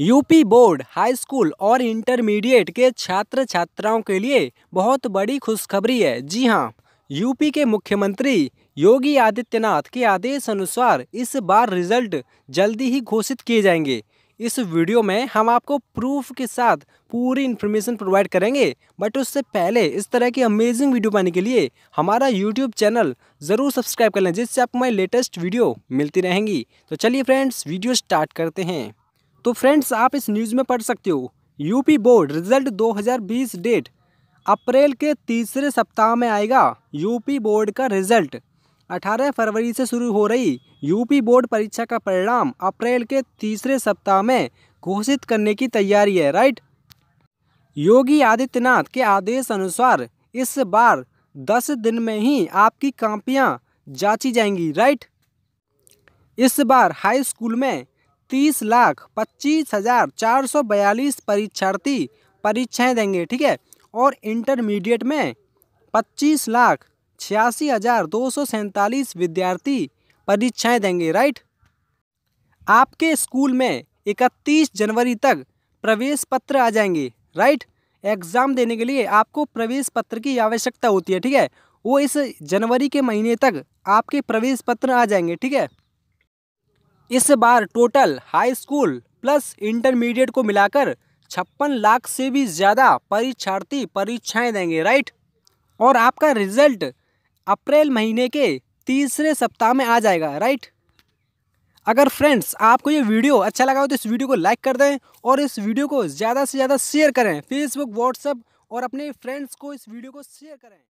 UP board high school और intermediate के छात्र छात्राओं के लिए बहुत बड़ी खुशखबरी है जी हाँ यूपी के मुख्यमंत्री योगी आदित्यनाथ के आदेश अनुसार इस बार रिजल्ट जल्दी ही घोषित किए जाएंगे इस वीडियो में हम आपको प्रूफ के साथ पूरी इन्फॉर्मेशन प्रोवाइड करेंगे बट उससे पहले इस तरह की अमेजिंग वीडियो पाने के लिए हमारा यूट्यूब चैनल ज़रूर सब्सक्राइब कर लें जिससे आपको हमारी लेटेस्ट वीडियो मिलती रहेंगी तो चलिए फ्रेंड्स वीडियो स्टार्ट करते हैं तो फ्रेंड्स आप इस न्यूज़ में पढ़ सकते हो UP board result 2020 date April के तीसरे सप्ताह में आएगा यूपी बोर्ड का रिजल्ट 18 फरवरी से शुरू हो रही यूपी बोर्ड परीक्षा का परिणाम अप्रैल के तीसरे सप्ताह में घोषित करने की तैयारी है राइट योगी आदित्यनाथ के आदेश अनुसार इस बार दस दिन में ही आपकी कापियाँ जांची जाएंगी राइट इस बार हाई स्कूल में तीस लाख पच्चीस हज़ार चार सौ बयालीस परीक्षार्थी परीक्षाएं देंगे ठीक है और इंटरमीडिएट में पच्चीस लाख छियासी हज़ार दो सौ सैंतालीस विद्यार्थी परीक्षाएं देंगे राइट आपके स्कूल में इकतीस जनवरी तक प्रवेश पत्र आ जाएंगे राइट एग्ज़ाम देने के लिए आपको प्रवेश पत्र की आवश्यकता होती है ठीक है वो इस जनवरी के महीने तक आपके प्रवेश पत्र आ जाएंगे ठीक है इस बार total high school plus intermediate को मिलाकर छप्पन लाख से भी ज़्यादा परीक्षार्थी परीक्षाएं देंगे राइट और आपका रिजल्ट अप्रैल महीने के तीसरे सप्ताह में आ जाएगा राइट अगर फ्रेंड्स आपको ये वीडियो अच्छा लगा हो तो इस वीडियो को लाइक कर दें और इस वीडियो को ज़्यादा से ज़्यादा शेयर करें फेसबुक व्हाट्सअप और अपने फ्रेंड्स को इस वीडियो को शेयर करें